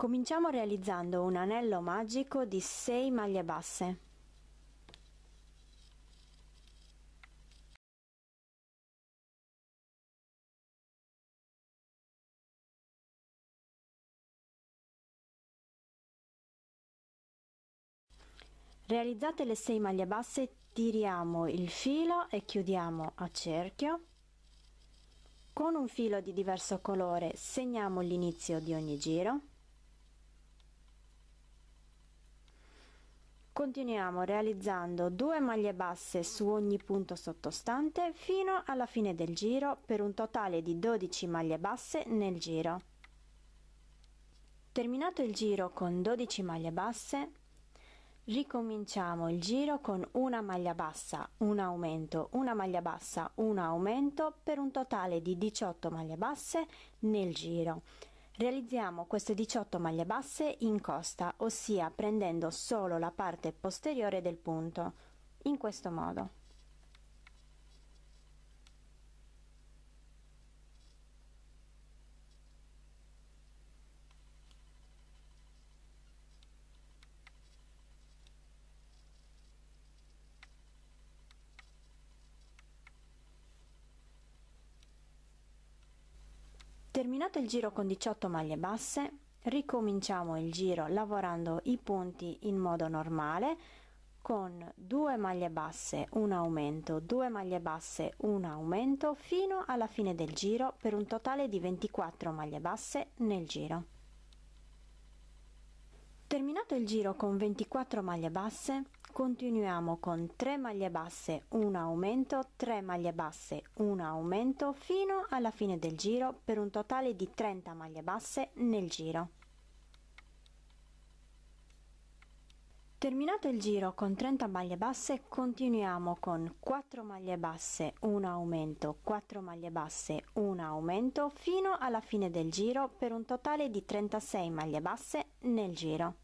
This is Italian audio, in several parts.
Cominciamo realizzando un anello magico di 6 maglie basse. Realizzate le 6 maglie basse, tiriamo il filo e chiudiamo a cerchio. Con un filo di diverso colore segniamo l'inizio di ogni giro. Continuiamo realizzando due maglie basse su ogni punto sottostante fino alla fine del giro per un totale di 12 maglie basse nel giro. Terminato il giro con 12 maglie basse, ricominciamo il giro con una maglia bassa, un aumento, una maglia bassa, un aumento per un totale di 18 maglie basse nel giro Realizziamo queste 18 maglie basse in costa, ossia prendendo solo la parte posteriore del punto, in questo modo. Terminato il giro con 18 maglie basse, ricominciamo il giro lavorando i punti in modo normale con 2 maglie basse, un aumento, 2 maglie basse, un aumento fino alla fine del giro per un totale di 24 maglie basse nel giro. Terminato il giro con 24 maglie basse, continuiamo con 3 maglie basse un aumento 3 maglie basse un aumento fino alla fine del giro per un totale di 30 maglie basse nel giro Terminato il giro con 30 maglie basse continuiamo con 4 maglie basse, un aumento, 4 maglie basse, un aumento fino alla fine del giro per un totale di 36 maglie basse nel giro.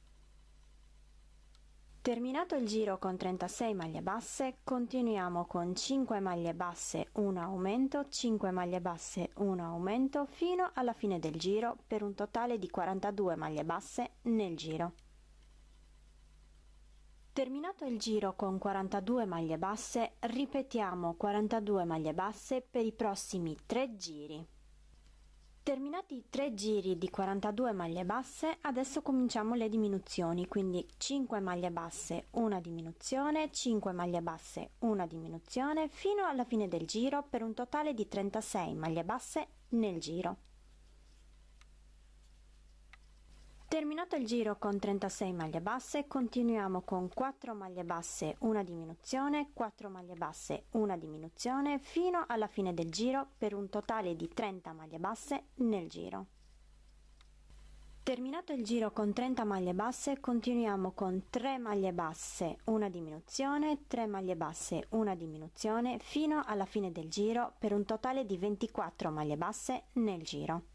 Terminato il giro con 36 maglie basse, continuiamo con 5 maglie basse, 1 aumento, 5 maglie basse, 1 aumento fino alla fine del giro per un totale di 42 maglie basse nel giro. Terminato il giro con 42 maglie basse, ripetiamo 42 maglie basse per i prossimi 3 giri. Terminati tre giri di 42 maglie basse, adesso cominciamo le diminuzioni, quindi 5 maglie basse, una diminuzione, 5 maglie basse, una diminuzione, fino alla fine del giro per un totale di 36 maglie basse nel giro. Terminato il giro con 36 maglie basse, continuiamo con 4 maglie basse, una diminuzione, 4 maglie basse, una diminuzione fino alla fine del giro per un totale di 30 maglie basse nel giro. Terminato il giro con 30 maglie basse, continuiamo con 3 maglie basse, una diminuzione, 3 maglie basse, una diminuzione fino alla fine del giro per un totale di 24 maglie basse nel giro.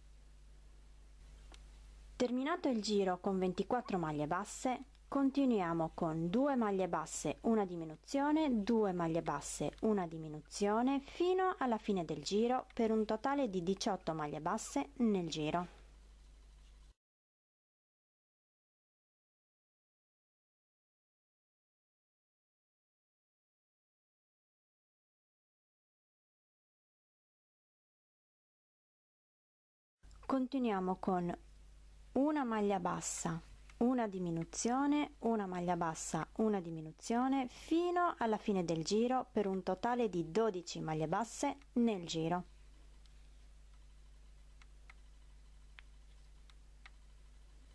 Terminato il giro con 24 maglie basse, continuiamo con 2 maglie basse, una diminuzione, 2 maglie basse, una diminuzione fino alla fine del giro per un totale di 18 maglie basse nel giro. Continuiamo con una maglia bassa, una diminuzione, una maglia bassa, una diminuzione fino alla fine del giro per un totale di 12 maglie basse nel giro.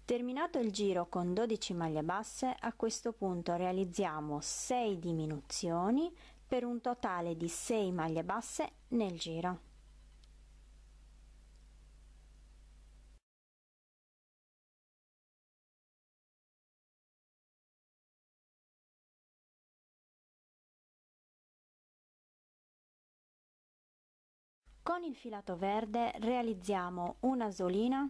Terminato il giro con 12 maglie basse, a questo punto realizziamo 6 diminuzioni per un totale di 6 maglie basse nel giro. Con il filato verde realizziamo una solina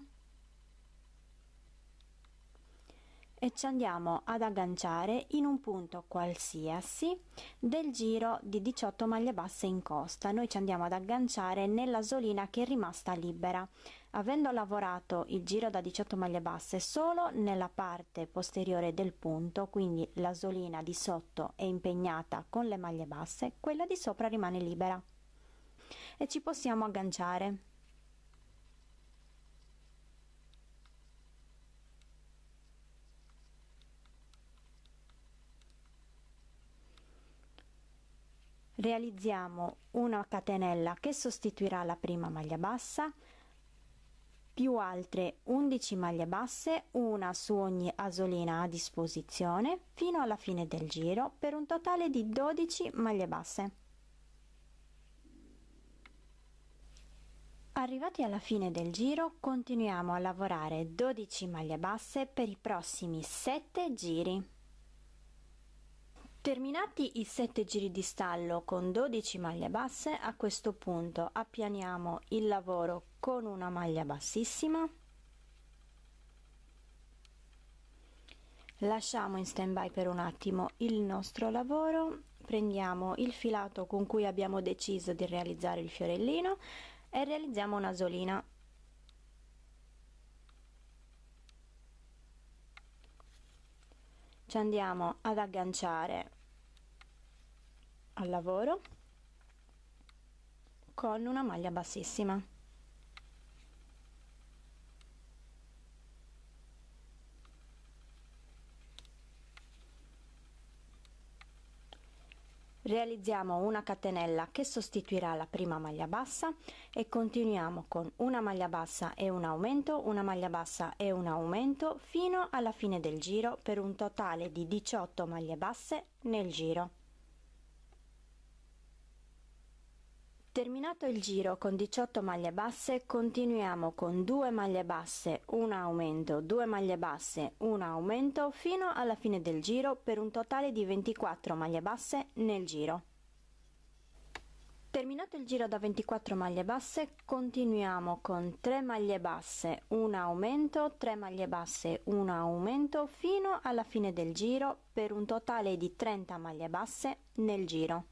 e ci andiamo ad agganciare in un punto qualsiasi del giro di 18 maglie basse in costa. Noi ci andiamo ad agganciare nella solina che è rimasta libera. Avendo lavorato il giro da 18 maglie basse solo nella parte posteriore del punto, quindi la solina di sotto è impegnata con le maglie basse, quella di sopra rimane libera e ci possiamo agganciare. Realizziamo una catenella che sostituirà la prima maglia bassa più altre 11 maglie basse, una su ogni asolina a disposizione, fino alla fine del giro per un totale di 12 maglie basse. Arrivati alla fine del giro continuiamo a lavorare 12 maglie basse per i prossimi 7 giri. Terminati i 7 giri di stallo con 12 maglie basse, a questo punto appianiamo il lavoro con una maglia bassissima, lasciamo in stand by per un attimo il nostro lavoro, prendiamo il filato con cui abbiamo deciso di realizzare il fiorellino, e realizziamo una solina ci andiamo ad agganciare al lavoro con una maglia bassissima realizziamo una catenella che sostituirà la prima maglia bassa e continuiamo con una maglia bassa e un aumento una maglia bassa e un aumento fino alla fine del giro per un totale di 18 maglie basse nel giro Terminato il giro con 18 maglie basse, continuiamo con 2 maglie basse, 1 aumento, 2 maglie basse, 1 aumento fino alla fine del giro per un totale di 24 maglie basse nel giro. Terminato il giro da 24 maglie basse, continuiamo con 3 maglie basse, 1 aumento, 3 maglie basse, 1 aumento fino alla fine del giro per un totale di 30 maglie basse nel giro.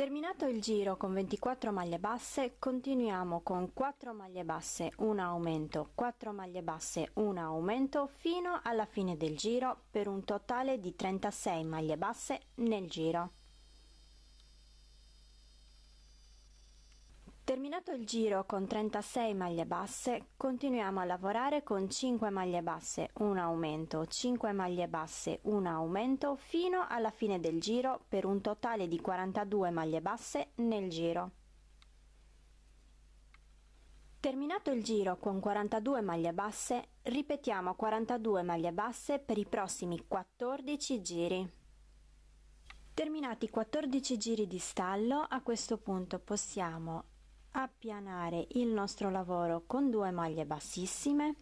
Terminato il giro con 24 maglie basse, continuiamo con 4 maglie basse, 1 aumento, 4 maglie basse, 1 aumento fino alla fine del giro per un totale di 36 maglie basse nel giro. Terminato il giro con 36 maglie basse, continuiamo a lavorare con 5 maglie basse, un aumento, 5 maglie basse, un aumento fino alla fine del giro per un totale di 42 maglie basse nel giro. Terminato il giro con 42 maglie basse, ripetiamo 42 maglie basse per i prossimi 14 giri. Terminati 14 giri di stallo, a questo punto possiamo appianare il nostro lavoro con due maglie bassissime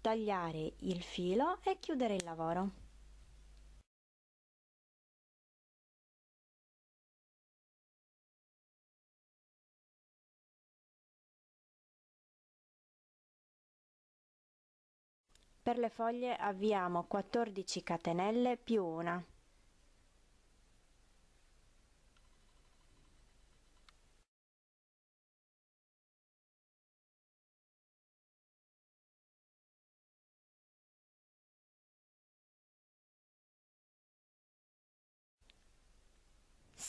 tagliare il filo e chiudere il lavoro Per le foglie avviamo 14 catenelle più una.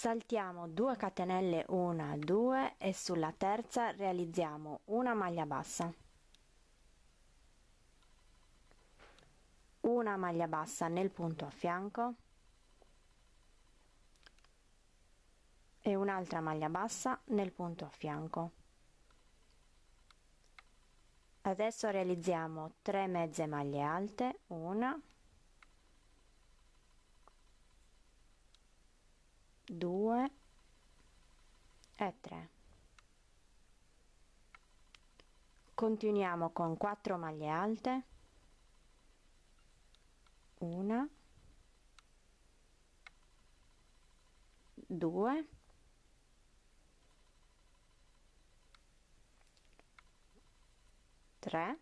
saltiamo 2 catenelle 1 2 e sulla terza realizziamo una maglia bassa una maglia bassa nel punto a fianco e un'altra maglia bassa nel punto a fianco adesso realizziamo 3 mezze maglie alte una 2 e 3 continuiamo con 4 maglie alte 1 2 3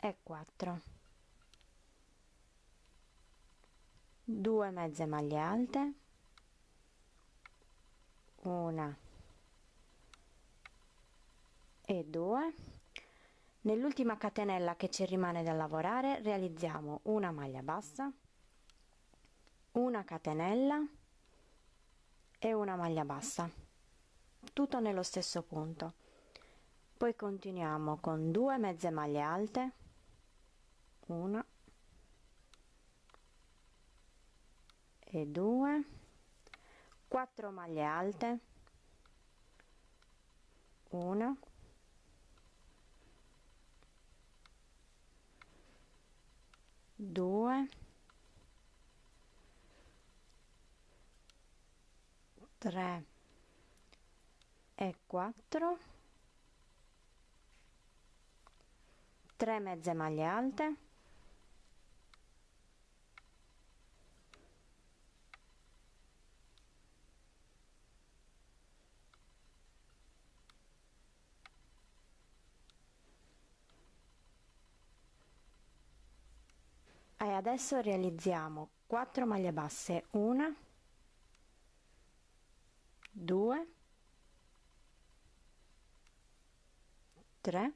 e 4 2 mezze maglie alte una e 2 nell'ultima catenella che ci rimane da lavorare realizziamo una maglia bassa una catenella e una maglia bassa tutto nello stesso punto poi continuiamo con 2 mezze maglie alte una e 2 4 maglie alte 1 2 3 e 4 3 mezze maglie alte adesso realizziamo 4 maglie basse 1 2 3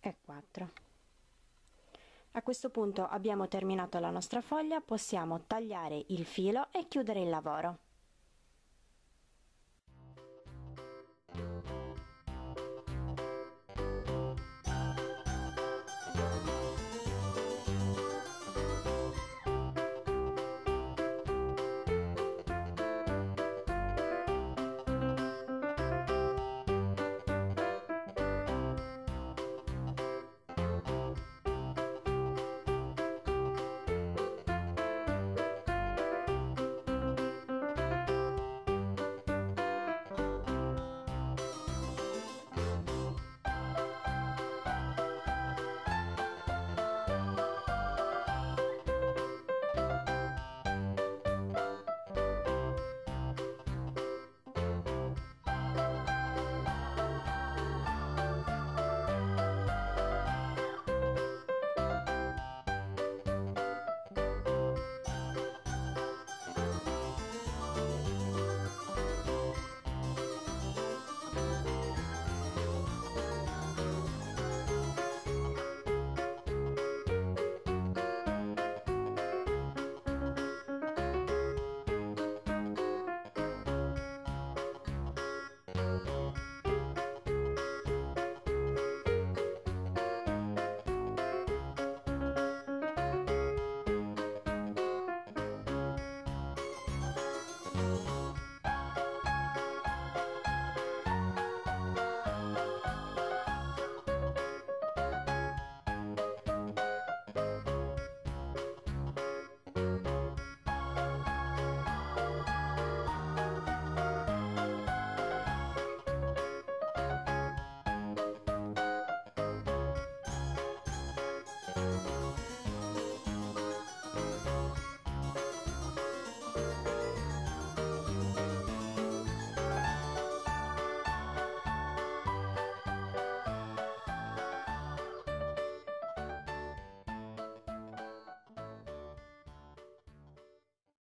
e 4 a questo punto abbiamo terminato la nostra foglia possiamo tagliare il filo e chiudere il lavoro